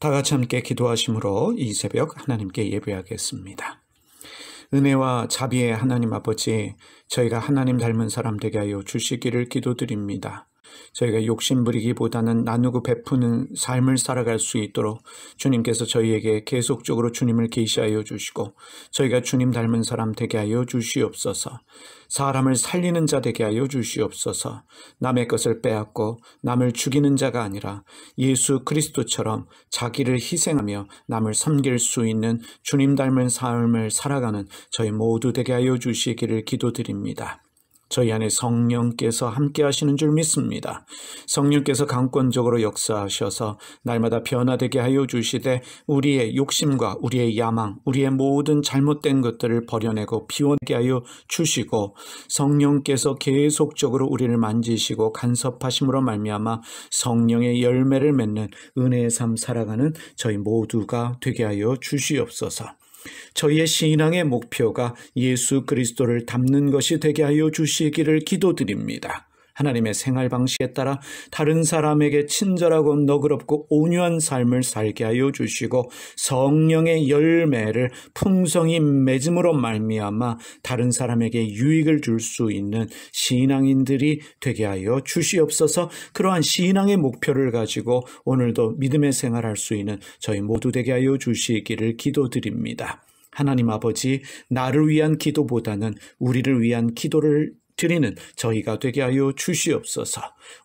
다 같이 함께 기도하심으로 이 새벽 하나님께 예배하겠습니다. 은혜와 자비의 하나님 아버지, 저희가 하나님 닮은 사람 되게 하여 주시기를 기도드립니다. 저희가 욕심부리기보다는 나누고 베푸는 삶을 살아갈 수 있도록 주님께서 저희에게 계속적으로 주님을 계시하여 주시고 저희가 주님 닮은 사람 되게 하여 주시옵소서. 사람을 살리는 자 되게 하여 주시옵소서. 남의 것을 빼앗고 남을 죽이는 자가 아니라 예수 그리스도처럼 자기를 희생하며 남을 섬길 수 있는 주님 닮은 삶을 살아가는 저희 모두 되게 하여 주시기를 기도드립니다. 저희 안에 성령께서 함께 하시는 줄 믿습니다. 성령께서 강권적으로 역사하셔서 날마다 변화되게 하여 주시되 우리의 욕심과 우리의 야망, 우리의 모든 잘못된 것들을 버려내고 비워내게 하여 주시고 성령께서 계속적으로 우리를 만지시고 간섭하심으로 말미암아 성령의 열매를 맺는 은혜의 삶 살아가는 저희 모두가 되게 하여 주시옵소서. 저희의 신앙의 목표가 예수 그리스도를 닮는 것이 되게 하여 주시기를 기도드립니다. 하나님의 생활 방식에 따라 다른 사람에게 친절하고 너그럽고 온유한 삶을 살게 하여 주시고 성령의 열매를 풍성히 맺음으로 말미암아 다른 사람에게 유익을 줄 수 있는 신앙인들이 되게 하여 주시옵소서 그러한 신앙의 목표를 가지고 오늘도 믿음의 생활할 수 있는 저희 모두 되게 하여 주시기를 기도드립니다. 하나님 아버지, 나를 위한 기도보다는 우리를 위한 기도를 드리는 저희가 되게 하여 주시옵소서.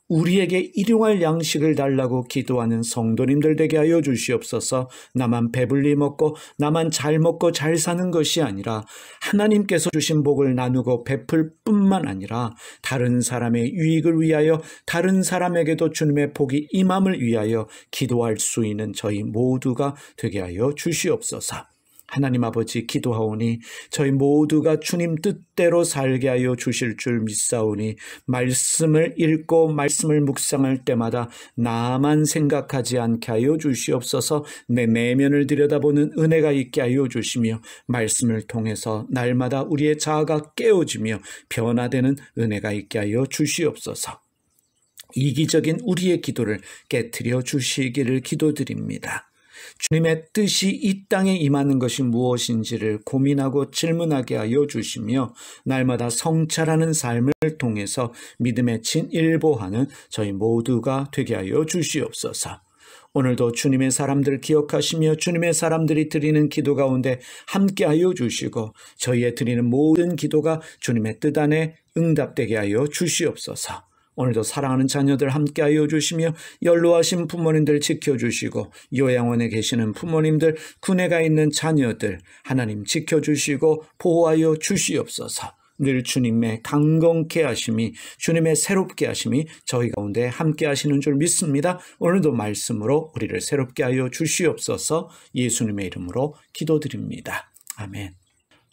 우리에게 일용할 양식을 달라고 기도하는 성도님들 되게 하여 주시옵소서. 나만 배불리 먹고 나만 잘 먹고 잘 사는 것이 아니라 하나님께서 주신 복을 나누고 베풀 뿐만 아니라 다른 사람의 유익을 위하여 다른 사람에게도 주님의 복이 임함을 위하여 기도할 수 있는 저희 모두가 되게 하여 주시옵소서. 하나님 아버지 기도하오니 저희 모두가 주님 뜻대로 살게 하여 주실 줄 믿사오니 말씀을 읽고 말씀을 묵상할 때마다 나만 생각하지 않게 하여 주시옵소서 내 내면을 들여다보는 은혜가 있게 하여 주시며 말씀을 통해서 날마다 우리의 자아가 깨어지며 변화되는 은혜가 있게 하여 주시옵소서 이기적인 우리의 기도를 깨뜨려 주시기를 기도드립니다. 주님의 뜻이 이 땅에 임하는 것이 무엇인지를 고민하고 질문하게 하여 주시며 날마다 성찰하는 삶을 통해서 믿음의 진일보하는 저희 모두가 되게 하여 주시옵소서. 오늘도 주님의 사람들 기억하시며 주님의 사람들이 드리는 기도 가운데 함께하여 주시고 저희의 드리는 모든 기도가 주님의 뜻 안에 응답되게 하여 주시옵소서. 오늘도 사랑하는 자녀들 함께하여 주시며 연로하신 부모님들 지켜주시고 요양원에 계시는 부모님들 군에가 있는 자녀들 하나님 지켜주시고 보호하여 주시옵소서. 늘 주님의 강건케 하심이 주님의 새롭게 하심이 저희 가운데 함께 하시는 줄 믿습니다. 오늘도 말씀으로 우리를 새롭게 하여 주시옵소서 예수님의 이름으로 기도드립니다. 아멘.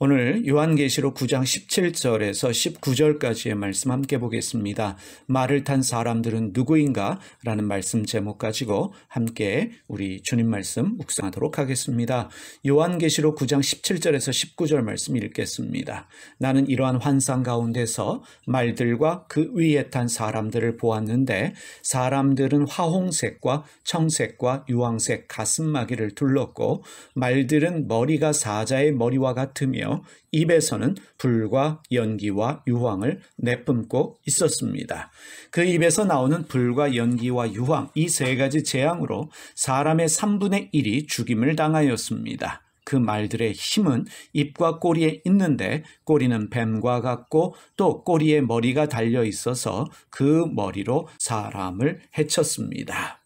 오늘 요한계시록 9장 17절에서 19절까지의 말씀 함께 보겠습니다. 말을 탄 사람들은 누구인가? 라는 말씀 제목 가지고 함께 우리 주님 말씀 묵상하도록 하겠습니다. 요한계시록 9장 17절에서 19절 말씀 읽겠습니다. 나는 이러한 환상 가운데서 말들과 그 위에 탄 사람들을 보았는데 사람들은 화홍색과 청색과 유황색 가슴마기를 둘렀고 말들은 머리가 사자의 머리와 같으며 입에서는 불과 연기와 유황을 내뿜고 있었습니다. 그 입에서 나오는 불과 연기와 유황 이 세 가지 재앙으로 사람의 3분의 1이 죽임을 당하였습니다. 그 말들의 힘은 입과 꼬리에 있는데 꼬리는 뱀과 같고 또 꼬리에 머리가 달려 있어서 그 머리로 사람을 해쳤습니다.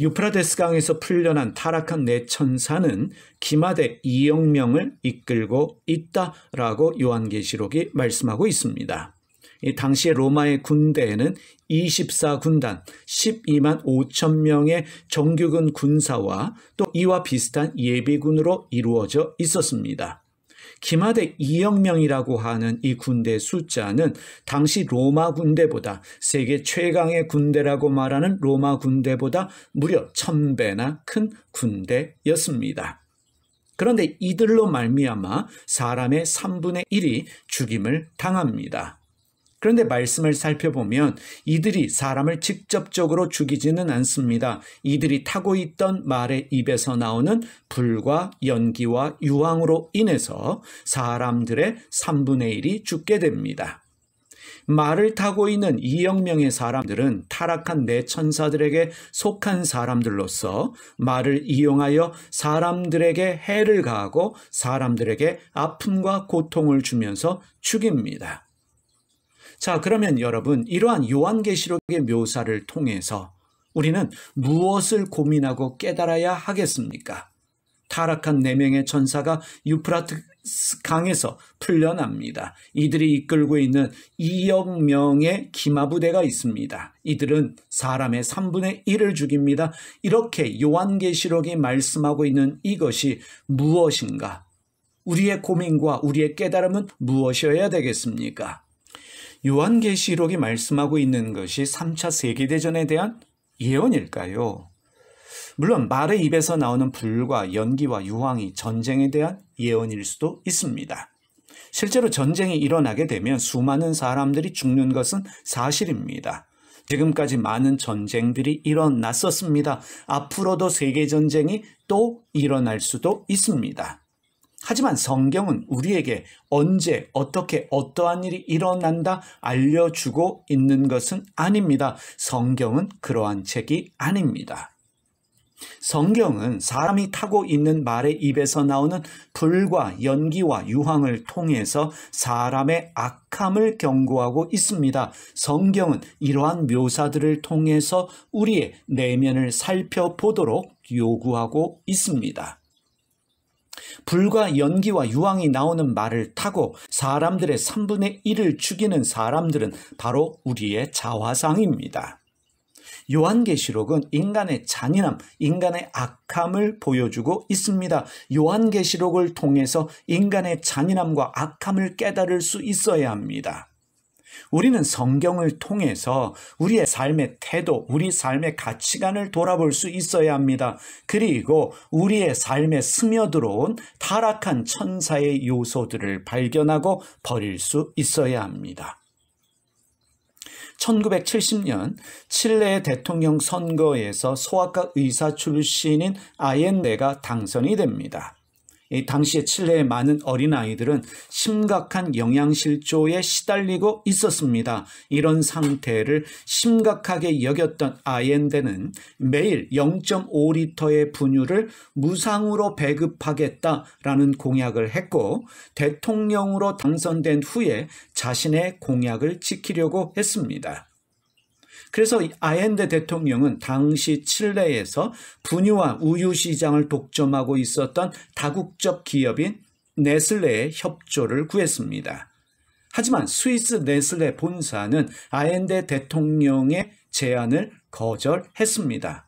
유프라데스 강에서 풀려난 타락한 내 천사는 기마대 2억 명을 이끌고 있다라고 요한계시록이 말씀하고 있습니다. 이 당시에 로마의 군대에는 24군단 12만 5천 명의 정규군 군사와 또 이와 비슷한 예비군으로 이루어져 있었습니다. 기마대 2억 명이라고 하는 이 군대 숫자는 당시 로마 군대보다 세계 최강의 군대라고 말하는 로마 군대보다 무려 1000배나 큰 군대였습니다. 그런데 이들로 말미암아 사람의 3분의 1이 죽임을 당합니다. 그런데 말씀을 살펴보면 이들이 사람을 직접적으로 죽이지는 않습니다. 이들이 타고 있던 말의 입에서 나오는 불과 연기와 유황으로 인해서 사람들의 3분의 1이 죽게 됩니다. 말을 타고 있는 2억 명의 사람들은 타락한 내 천사들에게 속한 사람들로서 말을 이용하여 사람들에게 해를 가하고 사람들에게 아픔과 고통을 주면서 죽입니다. 자, 그러면 여러분, 이러한 요한계시록의 묘사를 통해서 우리는 무엇을 고민하고 깨달아야 하겠습니까? 타락한 네 명의 천사가 유프라트 강에서 풀려납니다. 이들이 이끌고 있는 2억 명의 기마부대가 있습니다. 이들은 사람의 3분의 1을 죽입니다. 이렇게 요한계시록이 말씀하고 있는 이것이 무엇인가? 우리의 고민과 우리의 깨달음은 무엇이어야 되겠습니까? 요한계시록이 말씀하고 있는 것이 3차 세계대전에 대한 예언일까요? 물론 말의 입에서 나오는 불과 연기와 유황이 전쟁에 대한 예언일 수도 있습니다. 실제로 전쟁이 일어나게 되면 수많은 사람들이 죽는 것은 사실입니다. 지금까지 많은 전쟁들이 일어났었습니다. 앞으로도 세계전쟁이 또 일어날 수도 있습니다. 하지만 성경은 우리에게 언제, 어떻게, 어떠한 일이 일어난다 알려주고 있는 것은 아닙니다. 성경은 그러한 책이 아닙니다. 성경은 사람이 타고 있는 말의 입에서 나오는 불과 연기와 유황을 통해서 사람의 악함을 경고하고 있습니다. 성경은 이러한 묘사들을 통해서 우리의 내면을 살펴보도록 요구하고 있습니다. 불과 연기와 유황이 나오는 말을 타고 사람들의 3분의 1을 죽이는 사람들은 바로 우리의 자화상입니다. 요한계시록은 인간의 잔인함, 인간의 악함을 보여주고 있습니다. 요한계시록을 통해서 인간의 잔인함과 악함을 깨달을 수 있어야 합니다. 우리는 성경을 통해서 우리의 삶의 태도, 우리 삶의 가치관을 돌아볼 수 있어야 합니다. 그리고 우리의 삶에 스며들어온 타락한 천사의 요소들을 발견하고 버릴 수 있어야 합니다. 1970년 칠레 대통령 선거에서 소아과 의사 출신인 아옌데가 당선이 됩니다. 당시에 칠레의 많은 어린아이들은 심각한 영양실조에 시달리고 있었습니다. 이런 상태를 심각하게 여겼던 아옌데는 매일 0.5리터의 분유를 무상으로 배급하겠다라는 공약을 했고 대통령으로 당선된 후에 자신의 공약을 지키려고 했습니다. 그래서 아헨데 대통령은 당시 칠레에서 분유와 우유 시장을 독점하고 있었던 다국적 기업인 네슬레의 협조를 구했습니다. 하지만 스위스 네슬레 본사는 아헨데 대통령의 제안을 거절했습니다.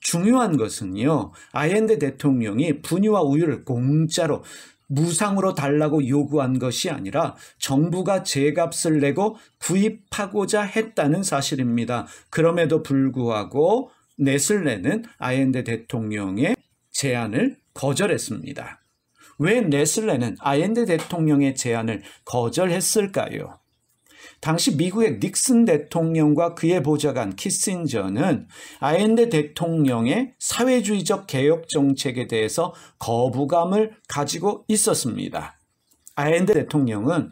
중요한 것은요, 아엔데 대통령이 분유와 우유를 공짜로 무상으로 달라고 요구한 것이 아니라 정부가 제값을 내고 구입하고자 했다는 사실입니다. 그럼에도 불구하고 네슬레는 아엔데 대통령의 제안을 거절했습니다. 왜 네슬레는 아엔데 대통령의 제안을 거절했을까요? 당시 미국의 닉슨 대통령과 그의 보좌관 키신저는 아엔데 대통령의 사회주의적 개혁 정책에 대해서 거부감을 가지고 있었습니다. 아엔데 대통령은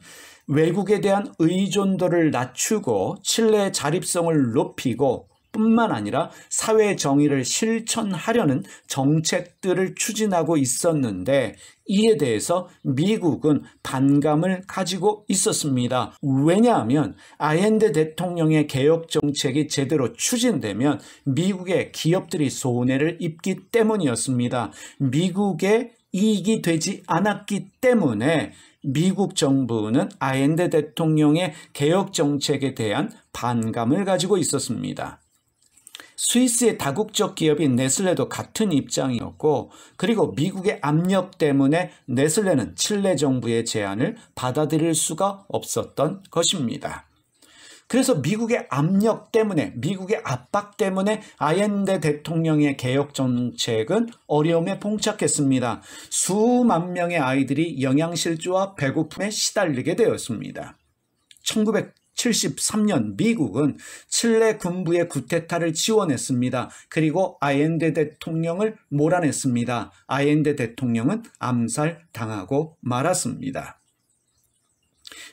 외국에 대한 의존도를 낮추고 칠레의 자립성을 높이고 뿐만 아니라 사회 정의를 실천하려는 정책들을 추진하고 있었는데 이에 대해서 미국은 반감을 가지고 있었습니다. 왜냐하면 아옌드 대통령의 개혁 정책이 제대로 추진되면 미국의 기업들이 손해를 입기 때문이었습니다. 미국의 이익이 되지 않았기 때문에 미국 정부는 아엔드 대통령의 개혁 정책에 대한 반감을 가지고 있었습니다. 스위스의 다국적 기업인 네슬레도 같은 입장이었고 그리고 미국의 압력 때문에 네슬레는 칠레 정부의 제안을 받아들일 수가 없었던 것입니다. 그래서 미국의 압력 때문에 미국의 압박 때문에 아옌데 대통령의 개혁 정책은 어려움에 봉착했습니다. 수만 명의 아이들이 영양실조와 배고픔에 시달리게 되었습니다. 7 3년 미국은 칠레 군부의 구테타를 지원했습니다. 그리고 아옌데 대통령을 몰아냈습니다. 아옌데 대통령은 암살당하고 말았습니다.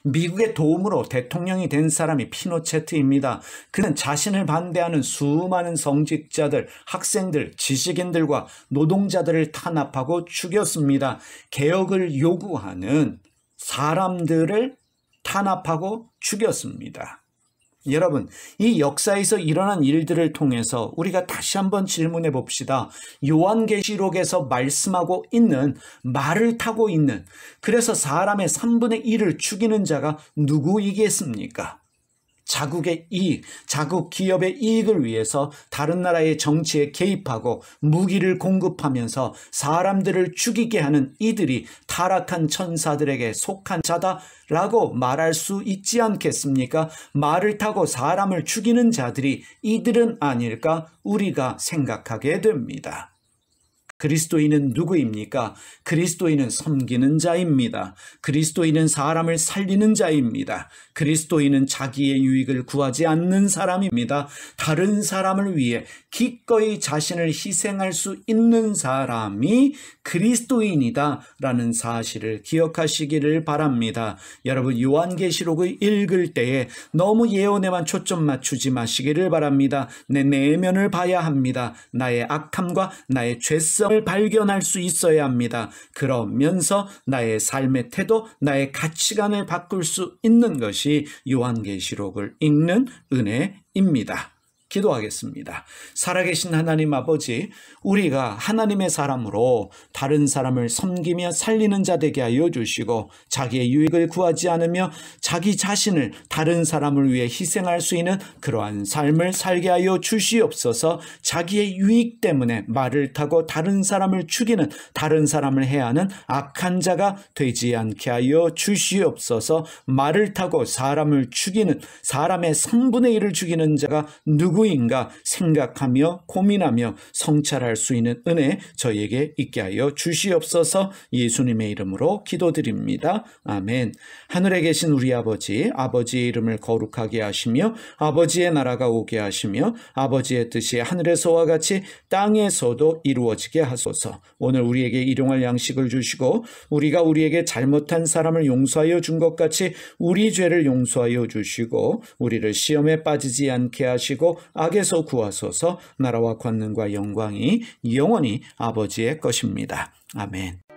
미국의 도움으로 대통령이 된 사람이 피노체트입니다. 그는 자신을 반대하는 수많은 성직자들, 학생들, 지식인들과 노동자들을 탄압하고 죽였습니다. 개혁을 요구하는 사람들을 탄압하고 죽였습니다. 여러분, 이 역사에서 일어난 일들을 통해서 우리가 다시 한번 질문해 봅시다. 요한계시록에서 말씀하고 있는 말을 타고 있는 그래서 사람의 3분의 1을 죽이는 자가 누구이겠습니까? 자국의 이익, 자국 기업의 이익을 위해서 다른 나라의 정치에 개입하고 무기를 공급하면서 사람들을 죽이게 하는 이들이 타락한 천사들에게 속한 자다라고 말할 수 있지 않겠습니까? 말을 타고 사람을 죽이는 자들이 이들은 아닐까 우리가 생각하게 됩니다. 그리스도인은 누구입니까? 그리스도인은 섬기는 자입니다. 그리스도인은 사람을 살리는 자입니다. 그리스도인은 자기의 유익을 구하지 않는 사람입니다. 다른 사람을 위해 기꺼이 자신을 희생할 수 있는 사람이 그리스도인이다라는 사실을 기억하시기를 바랍니다. 여러분 요한계시록을 읽을 때에 너무 예언에만 초점 맞추지 마시기를 바랍니다. 내 내면을 봐야 합니다. 나의 악함과 나의 죄성 점을 발견할 수 있어야 합니다. 그러면서 나의 삶의 태도, 나의 가치관을 바꿀 수 있는 것이 요한계시록을 읽는 은혜입니다. 기도하겠습니다. 살아계신 하나님 아버지, 우리가 하나님의 사람으로 다른 사람을 섬기며 살리는 자 되게 하여 주시고 자기의 유익을 구하지 않으며 자기 자신을 다른 사람을 위해 희생할 수 있는 그러한 삶을 살게 하여 주시옵소서 자기의 유익 때문에 말을 타고 다른 사람을 죽이는 다른 사람을 해하는 악한 자가 되지 않게 하여 주시옵소서 말을 타고 사람을 죽이는 사람의 3분의 1을 죽이는 자가 누구 누구인가 생각하며 고민하며 성찰할 수 있는 은혜 저희에게 있게 하여 주시옵소서 예수님의 이름으로 기도드립니다. 아멘. 하늘에 계신 우리 아버지, 아버지의 이름을 거룩하게 하시며 아버지의 나라가 오게 하시며 아버지의 뜻이 하늘에서와 같이 땅에서도 이루어지게 하소서. 오늘 우리에게 일용할 양식을 주시고 우리가 우리에게 잘못한 사람을 용서하여 준 것 같이 우리 죄를 용서하여 주시고 우리를 시험에 빠지지 않게 하시고 악에서 구하소서 나라와 권능과 영광이 영원히 아버지의 것입니다. 아멘.